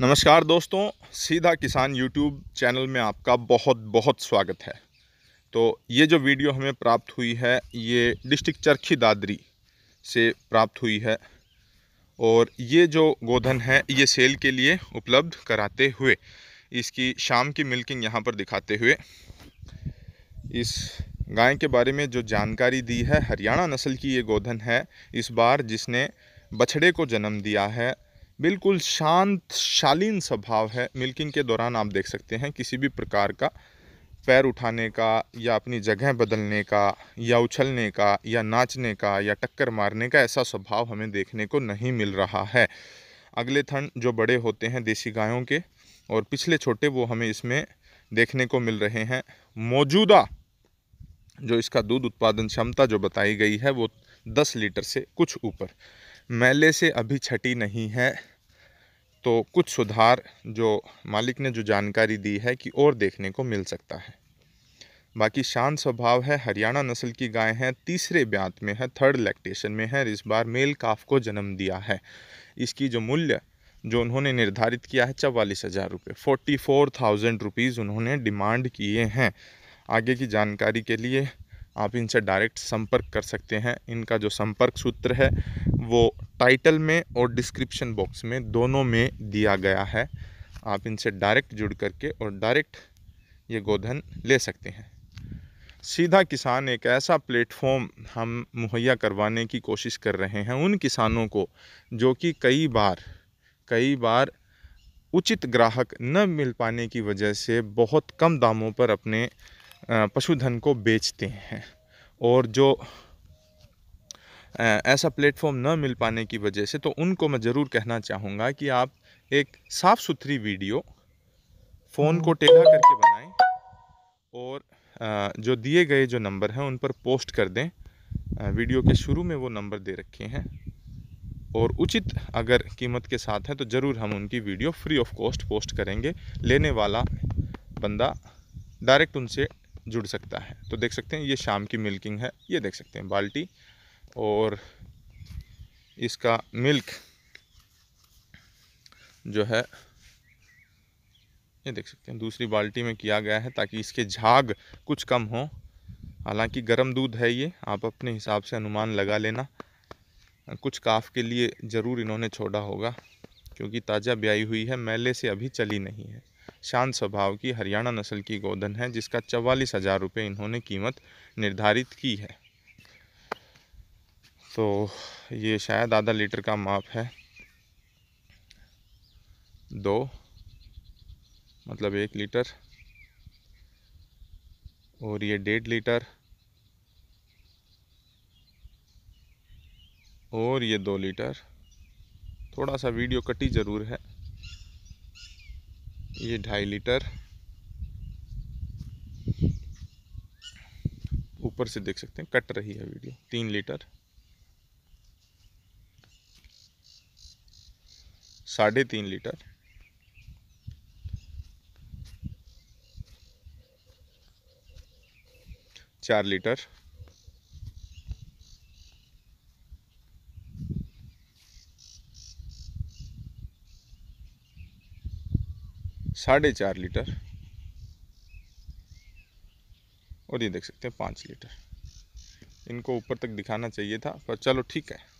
नमस्कार दोस्तों सीधा किसान यूट्यूब चैनल में आपका बहुत बहुत स्वागत है तो ये जो वीडियो हमें प्राप्त हुई है ये डिस्ट्रिक्ट चरखी दादरी से प्राप्त हुई है और ये जो गोधन है ये सेल के लिए उपलब्ध कराते हुए इसकी शाम की मिल्किंग यहाँ पर दिखाते हुए इस गाय के बारे में जो जानकारी दी है हरियाणा नस्ल की ये गोधन है इस बार जिसने बछड़े को जन्म दिया है बिल्कुल शांत शालीन स्वभाव है मिल्किंग के दौरान आप देख सकते हैं किसी भी प्रकार का पैर उठाने का या अपनी जगह बदलने का या उछलने का या नाचने का या टक्कर मारने का ऐसा स्वभाव हमें देखने को नहीं मिल रहा है अगले थन जो बड़े होते हैं देसी गायों के और पिछले छोटे वो हमें इसमें देखने को मिल रहे हैं मौजूदा जो इसका दूध उत्पादन क्षमता जो बताई गई है वो 10 लीटर से कुछ ऊपर मैले से अभी छटी नहीं है तो कुछ सुधार जो मालिक ने जो जानकारी दी है कि और देखने को मिल सकता है बाकी शांत स्वभाव है हरियाणा नस्ल की गाय हैं तीसरे ब्यांत में है थर्ड लैक्टेशन में है इस बार मेल काफ को जन्म दिया है इसकी जो मूल्य जो उन्होंने निर्धारित किया है चवालीस हज़ार रुपये फोर्टी फोर थाउजेंड रुपीज़ उन्होंने डिमांड किए हैं आगे की जानकारी के लिए आप इनसे डायरेक्ट संपर्क कर सकते हैं इनका जो संपर्क सूत्र है वो टाइटल में और डिस्क्रिप्शन बॉक्स में दोनों में दिया गया है आप इनसे डायरेक्ट जुड़ करके और डायरेक्ट ये गोधन ले सकते हैं सीधा किसान एक ऐसा प्लेटफॉर्म हम मुहैया करवाने की कोशिश कर रहे हैं उन किसानों को जो कि कई बार कई बार उचित ग्राहक न मिल पाने की वजह से बहुत कम दामों पर अपने पशुधन को बेचते हैं और जो ऐसा प्लेटफॉर्म न मिल पाने की वजह से तो उनको मैं ज़रूर कहना चाहूँगा कि आप एक साफ़ सुथरी वीडियो फ़ोन को टेढ़ा करके बनाएं और जो दिए गए जो नंबर हैं उन पर पोस्ट कर दें वीडियो के शुरू में वो नंबर दे रखे हैं और उचित अगर कीमत के साथ है तो ज़रूर हम उनकी video free of cost post करेंगे लेने वाला बंदा डायरेक्ट उनसे जुड़ सकता है तो देख सकते हैं ये शाम की मिल्किंग है ये देख सकते हैं बाल्टी और इसका मिल्क जो है ये देख सकते हैं दूसरी बाल्टी में किया गया है ताकि इसके झाग कुछ कम हो हालांकि गर्म दूध है ये आप अपने हिसाब से अनुमान लगा लेना कुछ काफ के लिए ज़रूर इन्होंने छोड़ा होगा क्योंकि ताज़ा ब्याई हुई है मेले से अभी चली नहीं है शांत स्वभाव की हरियाणा नस्ल की गोधन है जिसका चवालीस हज़ार रुपये इन्होंने कीमत निर्धारित की है तो ये शायद आधा लीटर का माप है दो मतलब एक लीटर और ये डेढ़ लीटर और ये दो लीटर थोड़ा सा वीडियो कटी ज़रूर है ये ढाई लीटर ऊपर से देख सकते हैं कट रही है वीडियो तीन लीटर साढ़े तीन लीटर चार लीटर साढ़े चार लीटर और ये देख सकते हैं पाँच लीटर इनको ऊपर तक दिखाना चाहिए था पर चलो ठीक है